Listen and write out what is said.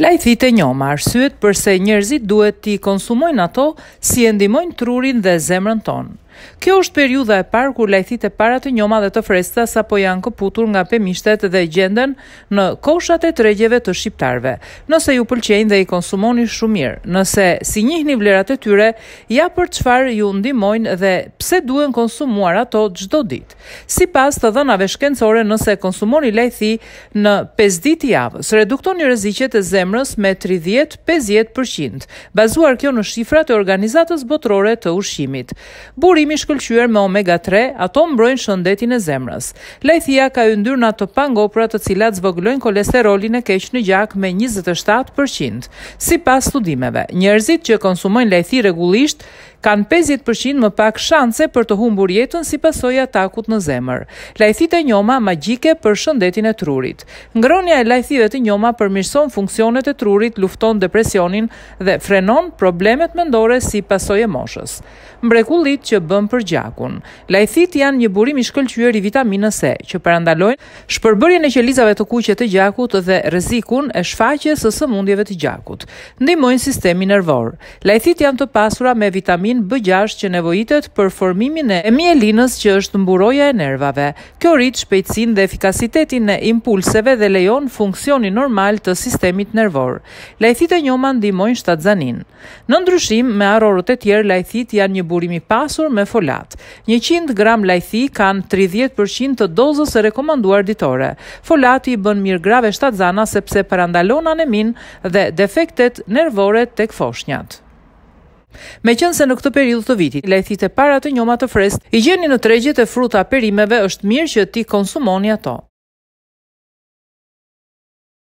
Lajthit e njoma arsyet përse njerëzit duhet të konsumojnë ato si e ndihmojnë trurin dhe zemrën tonë. Kjo është periudha e parë kur lajthitë e para të njoma dhe të fresta sa po janë këputur nga pemishtet dhe gjenden në koshat e tregjeve të shqiptarve. Nëse ju pëlqenjë dhe i konsumoni shumë mirë, nëse si njihni vlerat e tyre, ja për çfarë ju ndihmojnë dhe pse duhen konsumuar ato çdo ditë. Sipas të dhënave shkencore, nëse konsumoni lajthi në 5 ditë avës, reduktoni rreziqet e zemrës me 30-50%, bazuar kjo në shifrat e organizatës botërore të ushqimit. Buri i shkëlqyer me omega 3, ato mbrojnë shëndetin e zemrës. Lajthia ka yndyrna të pangopura, të cilat zvoglojnë kolesterolin e keq në gjak me 27%, sipas studimeve. Njerëzit që konsumojnë lajthi rregullisht kanë 50% më pak shanse për të humbur jetën si pasoj atakut në zemër. Lajthit e njoma magjike për shëndetin e trurit. Ngronja e lajthive të njoma përmirson funksionet e trurit, lufton depresionin dhe frenon problemet mendore si pasoj e moshës. Mbrekullit që bëm për gjakun. Lajthit janë një burim i shkëllqyër i vitaminës E, që përandalojnë shpërbërjen e qelizave të kuqe të gjakut dhe rezikun e shfaqe së sëmundjeve të gjakut. Ndimojnë sistemi nervor. Lajthit janë të pasura me vitamin mielin B6 që nevojitet për formimin e mielinës që është mburoja e nervave. Kjo rrit shpejtësin dhe efikasitetin e impulseve dhe lejon funksioni normal të sistemit nervor. Lajthit e njoma ndimojnë shtadzanin. Në ndryshim, me arorot e tjerë, lajthit janë një burimi pasur me folat. 100 gram lajthi kanë 30% të dozës e rekomanduar ditore. Folati i bën mirë grave shtadzana sepse parandalon anemin dhe defektet nervore tek foshnjat. Me qënë se në këtë perillë të vitit, lejthit e para të njoma të frest, i gjeni në tregjit e fruta perimeve është mirë që ti konsumoni ato.